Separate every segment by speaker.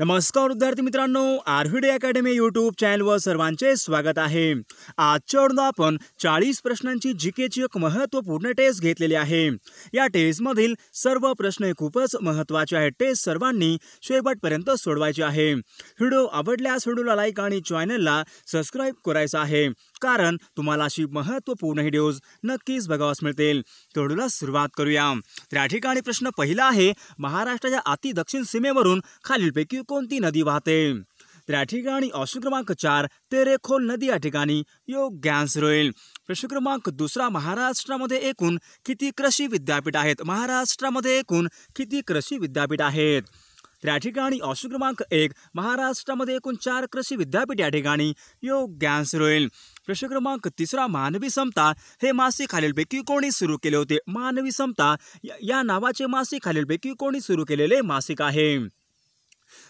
Speaker 1: नमस्कार विद्यार्थी मित्रांनो आरव्हीडी अकॅडमी यूट्यूब चॅनलवर सर्वांचे स्वागत आहे आजच्या आपण चाळीस प्रश्नांची जी केची एक महत्त्वपूर्ण टेस्ट घेतलेली आहे या टेस्टमधील सर्व प्रश्न खूपच महत्त्वाचे आहेत टेस्ट सर्वांनी शेवटपर्यंत सोडवायची आहे व्हिडिओ आवडल्यास व्हिडिओला लाईक आणि चॅनलला सबस्क्राईब करायचं आहे कारण तुम्हाला अशी महत्त्वपूर्ण डोज नक्कीच बघावास मिळतील तोडूला सुरुवात करूया त्या ठिकाणी प्रश्न पहिला आहे महाराष्ट्राच्या अति दक्षिण सीमेवरून खालीलपैकी कोणती नदी वाहते तर या ठिकाणी ऑप्शन क्रमांक चार तेरेखोल नदी या ठिकाणी योग्य आन्सर होईल प्रश्न क्रमांक दुसरा महाराष्ट्रामध्ये एकूण किती कृषी विद्यापीठ आहेत महाराष्ट्रामध्ये एकूण किती कृषी विद्यापीठ आहेत तर या ठिकाणी ऑप्शन क्रमांक एक महाराष्ट्रामध्ये एकूण चार कृषी विद्यापीठ या ठिकाणी योग्य आन्सर होईल प्रश्न क्रमांक तिसरा मानवी समता हे मासिक खालीलपैकी कोणी सुरू केले होते मानवी समता या नावाचे मासिक खालीलपैकी कोणी सुरू केलेले मासिक आहे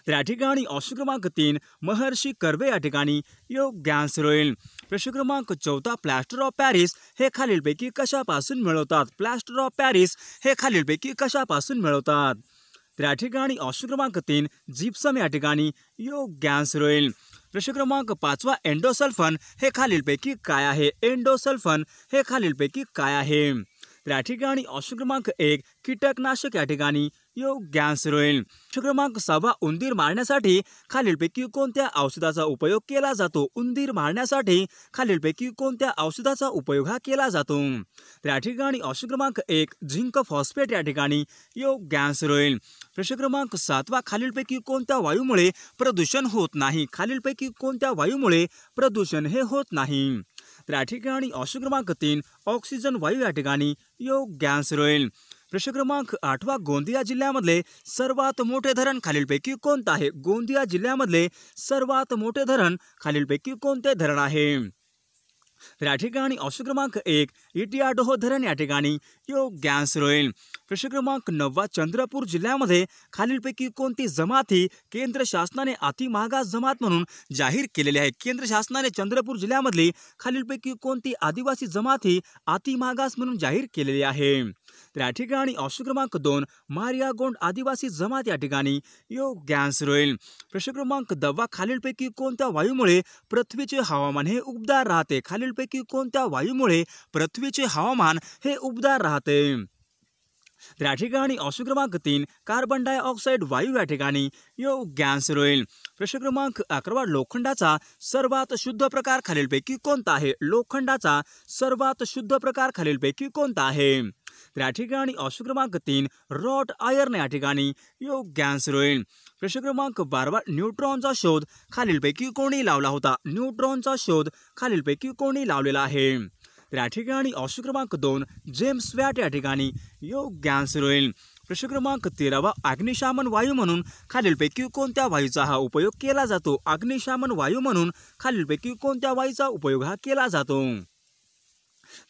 Speaker 1: तर या ठिकाणी ऑप्शन क्रमांक तीन महर्षी कर्वे या ठिकाणी योग आन्सर होईल प्रश्न क्रमांक चौथा प्लॅस्टर ऑफ पॅरिस हे खालीलपैकी कशापासून मिळवतात प्लॅस्टर ऑफ पॅरिस हे खालीलपैकी कशापासून मिळवतात त्या ठिकाणी ऑप्शन क्रमांक तीन जिप्सम या ठिकाणी योग्य आन्सर होईल प्रश्न क्रमांक पाचवा एंडोसल्फन हे खालीलपैकी काय आहे एंडोसल्फन हे खालीलपैकी काय आहे त्या ठिकाणी ऑप्शन क्रमांक एक कीटकनाशक या ठिकाणी योग गॅस होईल क्रमांक सहावा उंदीर मारण्यासाठी खालीलपैकी कोणत्या औषधाचा उपयोग केला जातो उंदीर मारण्यासाठी खालीलपैकी कोणत्या औषधाचा उपयोग हा केला जातो त्या ठिकाणी ऑप्शन क्रमांक एक झिंक फॉस्फेट या ठिकाणी योग गॅस रोईल प्रश्न क्रमांक सातवा खालीलपैकी कोणत्या वायूमुळे प्रदूषण होत नाही खालीलपैकी कोणत्या वायूमुळे प्रदूषण हे होत नाही त्या ठिकाणी ऑप्शन क्रमांक तीन ऑक्सिजन वायू या ठिकाणी योग गॅस होईल प्रश्न क्रमांक आठवा गोंदिया जिल्ह्यामधले सर्वात मोठे धरण खालीलपैकी कोणतं आहे गोंदिया जिल्ह्यामधले सर्वात मोठे धरण खालीलपैकी कोणते धरण आहे या ठिकाणी ऑप्शन क्रमांक एक इटियाडोह धरण या ठिकाणी किंवा गॅस राहील प्रश्न क्रमांक नववा चंद्रपूर जिल्ह्यामध्ये खालीलपैकी कोणती जमात ही केंद्र शासनाने अतिमागास जमात म्हणून जाहीर केलेली आहे केंद्र शासनाने चंद्रपूर जिल्ह्यामधली खालीलपैकी कोणती आदिवासी जमात ही अतिमागास म्हणून जाहीर केलेली आहे तर या ठिकाणी ऑप्शन क्रमांक दोन मारियागोंड आदिवासी जमात या ठिकाणी यो गॅस राहील प्रश्न क्रमांक दवा खालीलपैकी कोणत्या वायूमुळे पृथ्वीचे हवामान हे उबदार राहते खालीलपैकी कोणत्या वायूमुळे पृथ्वीचे हवामान हे उबदार राहते राहते या ठिकाणी ऑप्शन क्रमांक तीन कार्बन डायऑक्साईड वायू या ठिकाणी योग गॅस राहील प्रश्न क्रमांक अकरावा लोखंडाचा सर्वात शुद्ध प्रकार खालीलपैकी कोणता आहे लोखंडाचा सर्वात शुद्ध प्रकार खालीलपैकी कोणता आहे या ठिकाणी ऑप्शन क्रमांक तीन रॉट आयर्न या ठिकाणी योग गॅस राहील प्रश्न क्रमांक बारवा न्यूट्रॉनचा शोध खालीलपैकी कोणी लावला होता न्यूट्रॉनचा शोध खालीलपैकी कोणी लावलेला आहे तर या ठिकाणी ऑप्शन क्रमांक दोन जेम्स वॅट या ठिकाणी योग्य आन्सर होईल प्रश्न क्रमांक तेरावा अग्निशामन वायू म्हणून खालीलपैकी कोणत्या वायूचा हा उपयोग केला जातो अग्निशामन वायू म्हणून खालीलपैकी कोणत्या वायूचा उपयोग हा केला जातो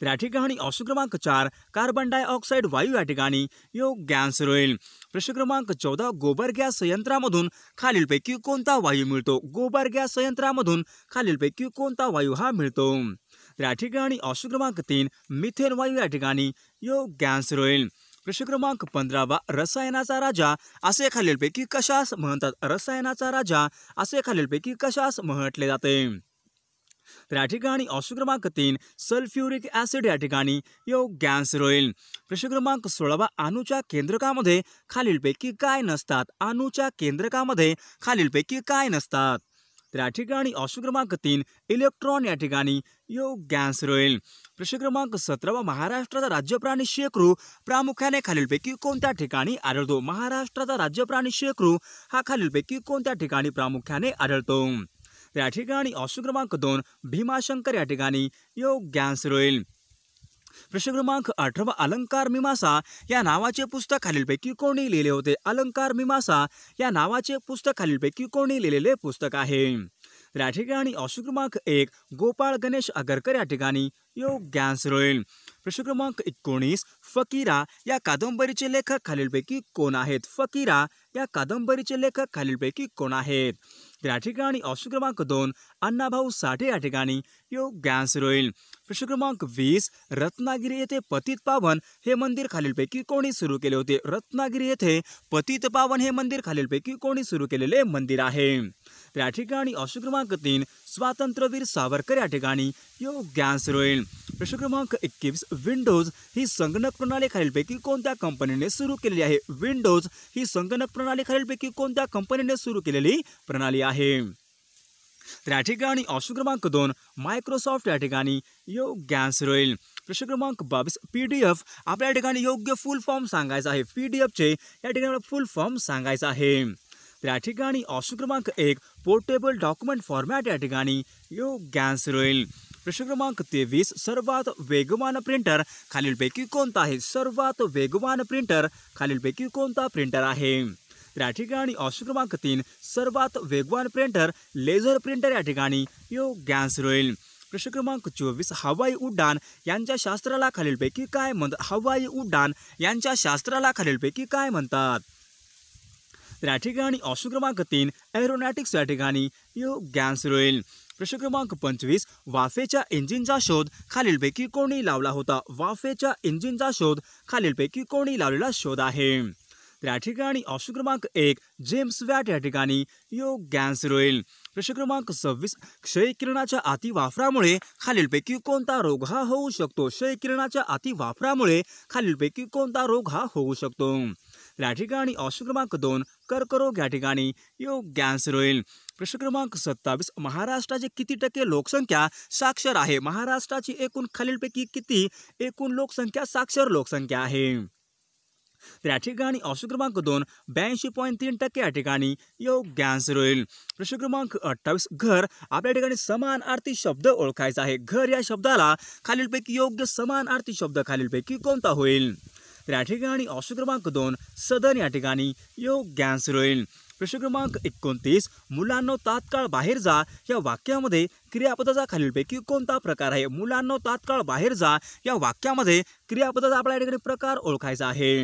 Speaker 1: तर या ठिकाणी ऑप्शन क्रमांक चार कार्बन डायऑक्साईड वायू या ठिकाणी योग्य आन्सर होईल प्रश्न क्रमांक चौदा गोबर गॅस संयंत्रामधून खालीलपैकी कोणता वायू मिळतो गोबर गॅस संयंत्रामधून खालीलपैकी कोणता वायू हा मिळतो या ठिकाणी ऑप्शन क्रमांक तीन मिथेन वायू या ठिकाणी योग गॅस रोईल प्रश्न क्रमांक पंधरावा रसायनाचा राजा असे खालीलपैकी कशास म्हणतात रसायनाचा राजा असे खालीलपैकी कशास म्हटले जाते तर या ठिकाणी ऑप्शन क्रमांक तीन सल्फ्युरिक ऍसिड या ठिकाणी योग गॅस रोईल प्रश्न क्रमांक सोळावा बा अणूच्या केंद्रकामध्ये खालीलपैकी काय नसतात अणूच्या केंद्रकामध्ये खालीलपैकी काय नसतात त्या ठिकाणी ऑप्शन क्रमांक तीन इलेक्ट्रॉन या ठिकाणी योग गॅस होईल प्रश्न क्रमांक सतरावा महाराष्ट्राचा राज्यप्राणी शेकरू प्रामुख्याने खालीलपैकी कोणत्या ठिकाणी आढळतो महाराष्ट्राचा राज्यप्राणी शेकरू हा खालीलपैकी कोणत्या ठिकाणी प्रामुख्याने आढळतो त्या ठिकाणी ऑप्शन क्रमांक दोन भीमाशंकर या ठिकाणी योग गॅस होईल प्रश्न क्रमांक अठरावा अलंकार मीमासा या नावाचे पुस्तक खालीलपैकी कोणी लिहिले होते अलंकार मीमासा या नावाचे पुस्तक खालीलपैकी कोणी लिहिलेले पुस्तक आहे तर या ठिकाणी ऑप्शन क्रमांक एक गोपाळ गणेश आगरकर या ठिकाणी योग्य आन्सर होईल प्रश्न क्रमांक एकोणीस फकीरा या कादंबरीचे लेखक खालीलपैकी कोण आहेत फकीरा या कादंबरीचे लेखक खालीलपैकी कोण आहेत तर या ठिकाणी ऑप्शन क्रमांक दोन अण्णाभाऊ साठे या ठिकाणी योग्य आन्सर होईल प्रश्न क्रमांक वीस रत्नागिरी येथे पतित पावन हे मंदिर खालीलपैकी कोणी सुरू केले होते रत्नागिरी येथे पतित पावन हे मंदिर खालीलपैकी कोणी सुरू केलेले मंदिर आहे या ठिकाणी ऑप्शन क्रमांक तीन स्वातंत्र्यवीर सावरकर या ठिकाणी योग्य होईल प्रश्न क्रमांक एकवीस विंडोज ही संगणक प्रणाली खालीलपैकी कोणत्या कंपनीने सुरू केलेली आहे विंडोज ही संगणक प्रणाली खालीलपैकी कोणत्या कंपनीने सुरू केलेली प्रणाली आहे त्या ठिकाणी ऑप्शन क्रमांक दोन मायक्रोसॉफ्ट या ठिकाणी योग्य आन्सर होईल प्रश्न क्रमांक बावीस पी डी एफ आपल्या ठिकाणी योग्य फुल फॉर्म सांगायचा आहे पी डी एफचे या ठिकाणी फुल फॉर्म सांगायचा आहे त्या ठिकाणी ऑप्शन क्रमांक एक पोर्टेबल डॉक्युमेंट फॉर्मॅट या ठिकाणी योग्य आन्सर होईल प्रश्न क्रमांक तेवीस सर्वात वेगवान प्रिंटर खालीलपैकी कोणता आहे सर्वात वेगवान प्रिंटर खालीलपैकी कोणता प्रिंटर आहे या ठिकाणी ऑप्शन क्रमांक तीन सर्वात वेगवान प्रिंटर लेझर प्रिंटर या ठिकाणी यो गॅस रोईल प्रश्न क्रमांक चोवीस हवाई उड्डाण यांच्या शास्त्राला खालीलपैकी काय म्हणतात हवाई उड्डाण यांच्या शास्त्राला खालीलपैकी काय म्हणतात त्या या ठिकाणी ऑप्शन क्रमांक तीन एरोनॅटिक्स या ठिकाणी यो गॅन्स रोईल प्रश्न क्रमांक पंचवीस वाफेच्या इंजिनचा शोध खालीलपैकी कोणी लावला होता वाफेच्या इंजिनचा शोध खालीलपैकी कोणी लावलेला शोध आहे त्या ठिकाणी ऑप्शन क्रमांक एक जेम्स वॅट या ठिकाणी योग गॅन्स होईल प्रश्न क्रमांक सव्वीस क्षयकिरणाच्या अतिवापरामुळे खालीलपैकी कोणता रोग हा होऊ शकतो क्षयकिरणाच्या अतिवापरामुळे खालीलपैकी कोणता रोग हा होऊ शकतो या ठिकाणी ऑप्शन क्रमांक दोन कर्करोग या ठिकाणी योग आन्सर होईल प्रश्न क्रमांक सत्तावीस महाराष्ट्राची किती टक्के लोकसंख्या साक्षर आहे महाराष्ट्राची एकूण खालीलपैकी किती एकूण लोकसंख्या साक्षर लोकसंख्या आहे तर ठिकाणी ऑप्शन क्रमांक दोन ब्याऐंशी पॉईंट तीन टक्के या ठिकाणी योग्य आन्सर होईल प्रश्न क्रमांक अठ्ठावीस घर आपल्या ठिकाणी समान आर्थिक शब्द ओळखायचा आहे घर या शब्दाला खालीलपैकी योग्य समान आर्थिक शब्द खालीलपैकी कोणता होईल तर या ठिकाणी ऑप्शन क्रमांक दोन सदन या ठिकाणी योग्य आन्सर होईल प्रश्न क्रमांक एकोणतीस मुलांनो तात्काळ बाहेर जा या वाक्यामध्ये क्रियापदाचा खालीलपैकी कोणता प्रकार आहे मुलांनो तात्काळ बाहेर जा या वाक्यामध्ये क्रियापदाचा आपल्या ठिकाणी प्रकार ओळखायचा आहे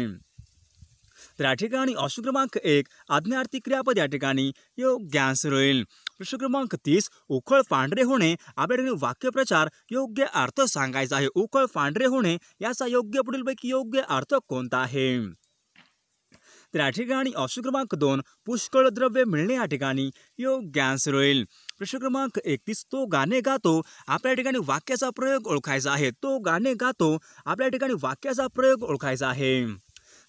Speaker 1: तर या ठिकाणी ऑप्शन क्रमांक एक आज्ञार्थी क्रियापद या ठिकाणी योग्यांश होईल प्रश्न क्रमांक तीस उखळ पांढरे होणे आपल्या ठिकाणी वाक्यप्रचार योग्य अर्थ सांगायचा आहे उखळ पांढरे होणे याचा योग्य पुढीलपैकी योग्य अर्थ कोणता आहे तर या ठिकाणी ऑप्शन क्रमांक दोन पुष्कळ द्रव्य मिळणे या ठिकाणी योग्यांश होईल प्रश्न क्रमांक एकतीस तो गाणे गातो आपल्या ठिकाणी वाक्याचा प्रयोग ओळखायचा आहे तो गाणे गातो आपल्या ठिकाणी वाक्याचा प्रयोग ओळखायचा आहे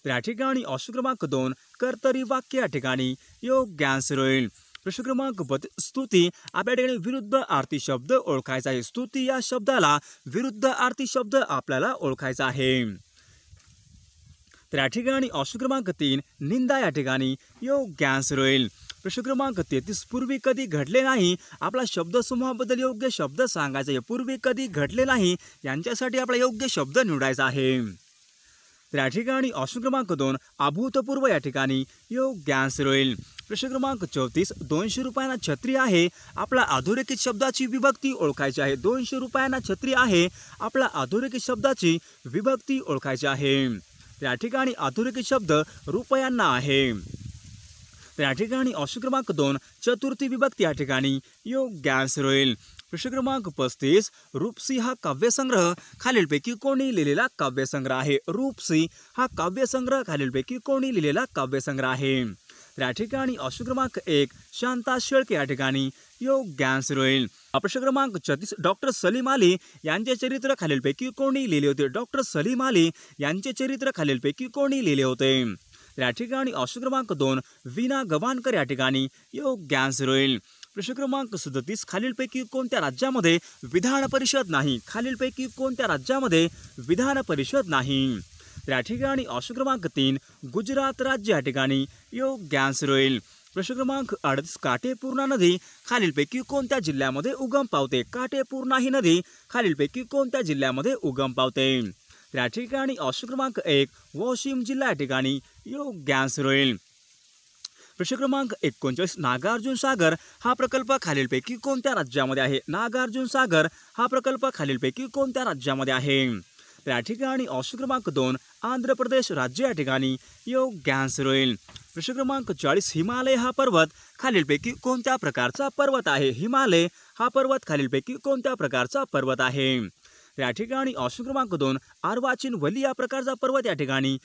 Speaker 1: तर या ठिकाणी ऑप्शन क्रमांक दोन कर्तरी वाक्य या ठिकाणी योग्य आन्सर होईल प्रश्न क्रमांक बत स्तुती आपल्या ठिकाणी विरुद्ध आरती शब्द ओळखायचा आहे स्तुती या शब्दाला विरुद्ध आरती शब्द आपल्याला ओळखायचा आहे तर या ठिकाणी ऑप्शन क्रमांक तीन निंदा या ठिकाणी योग्य आन्सर होईल प्रश्न क्रमांक तेहतीस पूर्वी कधी घडले नाही आपला शब्दसमूहाबद्दल योग्य शब्द सांगायचा आहे पूर्वी कधी घडले नाही यांच्यासाठी आपला योग्य शब्द निवडायचा आहे त्या ठिकाणी ऑप्शन क्रमांक दोन अभूतपूर्व या ठिकाणी योग आन्सर रोईल प्रश्न क्रमांक चौतीस दोनशे रुपयांना छत्री आहे आपला अधोरेखित शब्दाची विभक्ती ओळखायची आहे दोनशे रुपयांना छत्री आहे आपला अधोरेखित शब्दाची विभक्ती ओळखायची आहे त्या ठिकाणी अधोरेखित शब्द रुपयांना आहे तर या ठिकाणी ऑप्शन क्रमांक दोन चतुर्थी विभक्ती या ठिकाणी योग्य आन्सर होईल प्रश्न क्रमांक पस्तीस रूपसी हा काव्यसंग्रह खालीलपैकी कोणी लिहिलेला काव्यसंग्रह आहे रूपसी हा काव्यसंग्रह खालीलपैकी कोणी लिहिलेला काव्यसंग्रह आहे या ठिकाणी ऑप्शन क्रमांक एक शांता शेळके या ठिकाणी योग्य आन्सर होईल प्रश्न क्रमांक छत्तीस डॉक्टर सलीम अली यांचे चरित्र खालीलपैकी कोणी लिहिले होते डॉक्टर सलीम अली यांचे चरित्र खालीलपैकी कोणी लिहिले होते या ठिकाणी ऑप्शन क्रमांक दोन विना गवानकर या ठिकाणी योग्य आन्सर होईल प्रश्न क्रमांक सदतीस खालीलपैकी कोणत्या राज्यामध्ये विधान परिषद नाही खालीलपैकी कोणत्या राज्यामध्ये विधान परिषद नाही या ठिकाणी ऑप्शन क्रमांक तीन गुजरात राज्य या ठिकाणी योग्य आन्सर होईल प्रश्न क्रमांक अडतीस काटेपूर्णा नदी खालीलपैकी कोणत्या जिल्ह्यामध्ये उगम पावते काटेपूर्णा ही नदी खालीलपैकी कोणत्या जिल्ह्यामध्ये उगम पावते या ठिकाणी ऑप्शन क्रमांक एक वाशिम जिल्हा या ठिकाणी योग गॅस होईल प्रश्न क्रमांक एकोणचाळीस नागार्जुन सागर हा प्रकल्प खालीलपैकी कोणत्या राज्यामध्ये आहे नागार्जुन सागर हा प्रकल्प खालीलपैकी कोणत्या राज्यामध्ये आहे या ठिकाणी ऑप्शन क्रमांक दोन आंध्र प्रदेश राज्य या ठिकाणी योग गॅस रोईल प्रश्न क्रमांक चाळीस हिमालय हा पर्वत खालीलपैकी कोणत्या प्रकारचा पर्वत आहे हिमालय हा पर्वत खालीलपैकी कोणत्या प्रकारचा पर्वत आहे या ठिकाणी ऑप्शन क्रमांक दोन अर्वाचीन वली या प्रकारचा पर्वत या ठिकाणी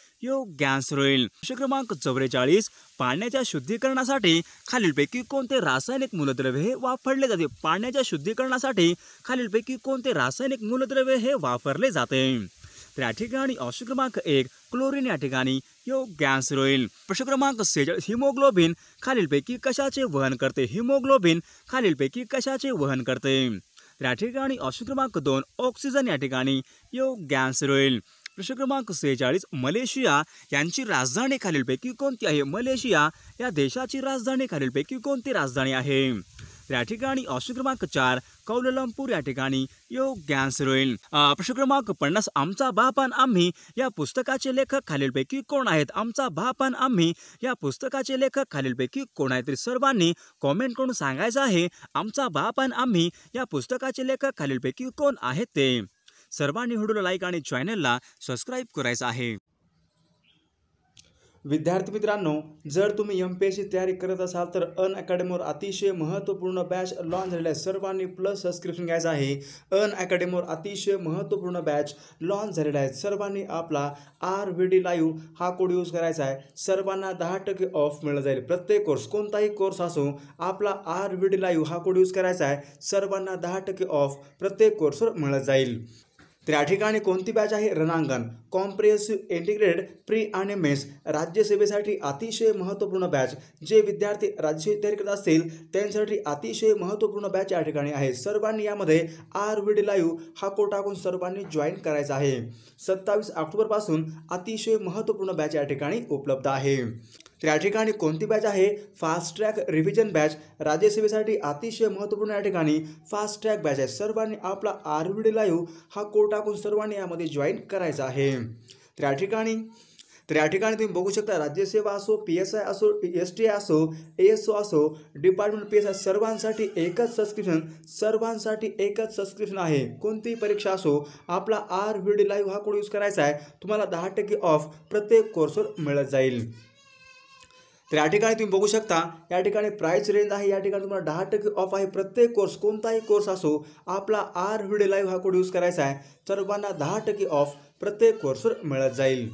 Speaker 1: गॅन्स रोईल ऑप्शन क्रमांक चौवेचाळीस पाण्याच्या शुद्धीकरणासाठी खालीलपैकी कोणते रासायनिक मूलद्रव्य हे वापरले जाते पाण्याच्या शुद्धीकरणासाठी खालीलपैकी कोणते रासायनिक मूलद्रव्य हे वापरले जाते त्या या ठिकाणी ऑप्शन क्रमांक एक क्लोरीन या ठिकाणी गॅस रोईल प्रश्न क्रमांक सेजळ हिमोग्लोबिन खालीलपैकी कशाचे वहन करते हिमोग्लोबिन खालीलपैकी कशाचे वहन करते या ठिकाणी ऑप्शन क्रमांक दोन ऑक्सिजन या ठिकाणी योग आन्सर होईल प्रश्न क्रमांक सेहेचाळीस मलेशिया यांची राजधानी खालीलपैकी कोणती आहे मलेशिया या देशाची राजधानी खालीलपैकी कोणती राजधानी आहे या ठिकाणी ऑप्शन क्रमांक चार कौललंपूर या ठिकाणी योग गॅस होईल प्रश्न क्रमांक पन्नास आमचा बापान आम्ही या पुस्तकाचे लेखक खालीलपैकी कोण आहेत आमचा बापान आम्ही या पुस्तकाचे लेखक खालीलपैकी कोण आहेत तरी सर्वांनी कॉमेंट करून सांगायचं आहे आमचा बापान आम्ही या पुस्तकाचे लेखक खालीलपैकी कोण आहेत ते सर्वांनी व्हिडिओला लाईक आणि चॅनलला सबस्क्राईब करायचं आहे विद्यार्थी मित्रांनो जर तुम्ही एम पी एस सी तयारी करत असाल तर अन अकॅडमीवर अतिशय महत्त्वपूर्ण बॅच लॉन्च झालेला आहे सर्वांनी प्लस सबस्क्रिप्शन घ्यायचं आहे अन अकॅडमीवर अतिशय महत्त्वपूर्ण बॅच लॉन्च झालेला आहे सर्वांनी आपला आर व्ही डी लाईव्ह हा कोड यूज करायचा आहे सर्वांना दहा टक्के ऑफ मिळत जाईल प्रत्येक कोर्स कोणताही कोर्स असो आपला आर व्ही डी लाईव्ह हा कोड यूज करायचा आहे सर्वांना दहा टक्के ऑफ प्रत्येक कोर्सवर मिळत जाईल तर या ठिकाणी कोणती बॅच आहे रणांगण कॉम्प्रिहेन्सिव्ह इंटिग्रेटेड प्री आणि मेस राज्यसेवेसाठी अतिशय महत्त्वपूर्ण बॅच जे विद्यार्थी राज्य तयारी करत असतील त्यांच्यासाठी अतिशय महत्त्वपूर्ण बॅच या ठिकाणी आहे सर्वांनी यामध्ये आर व्ही डी लाईव्ह हा कोड टाकून सर्वांनी जॉईन करायचा आहे सत्तावीस ऑक्टोबरपासून अतिशय महत्त्वपूर्ण बॅच या ठिकाणी उपलब्ध आहे तर या ठिकाणी कोणती बॅच आहे फास्ट ट्रॅक रिव्हिजन बॅच राज्यसेवेसाठी अतिशय महत्त्वपूर्ण या ठिकाणी फास्ट ट्रॅक बॅच आहे सर्वांनी आपला आर व्ही डी लाईव्ह हा कोड टाकून सर्वांनी यामध्ये जॉईन करायचा आहे तर या ठिकाणी तर या ठिकाणी तुम्ही बघू शकता राज्यसेवा असो पी एस आय असो एस टी आय असो ए एस ओ असो डिपार्टमेंट पी एस आय सर्वांसाठी एकच सबस्क्रिप्शन सर्वांसाठी एकच सबस्क्रिप्शन आहे कोणतीही परीक्षा असो आपला आर व्ही डी लाईव्ह हा कोड यूज करायचा आहे तुम्हाला दहा टक्के ऑफ प्रत्येक कोर्सवर मिळत जाईल तर या ठिकाणी तुम्ही बघू शकता या ठिकाणी प्राईस रेंज आहे या ठिकाणी तुम्हाला दहा टक्के ऑफ आहे प्रत्येक कोर्स कोणताही कोर्स असो आपला आर व्हिडिओ लाईव्ह हा कोड यूज करायचा आहे सर्वांना दहा टक्के ऑफ प्रत्येक कोर्सवर मिळत जाईल